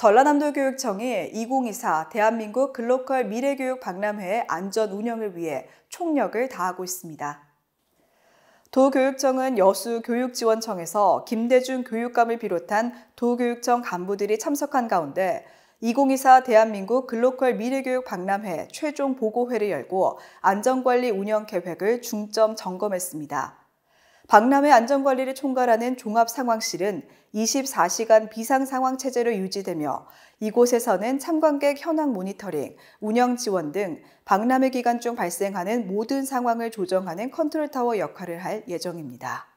전라남도교육청이 2024 대한민국 글로컬 미래교육 박람회의 안전 운영을 위해 총력을 다하고 있습니다. 도교육청은 여수교육지원청에서 김대중 교육감을 비롯한 도교육청 간부들이 참석한 가운데 2024 대한민국 글로컬 미래교육 박람회 최종 보고회를 열고 안전관리 운영 계획을 중점 점검했습니다. 박람회 안전관리를 총괄하는 종합상황실은 24시간 비상상황 체제로 유지되며 이곳에서는 참관객 현황 모니터링, 운영 지원 등 박람회 기간 중 발생하는 모든 상황을 조정하는 컨트롤타워 역할을 할 예정입니다.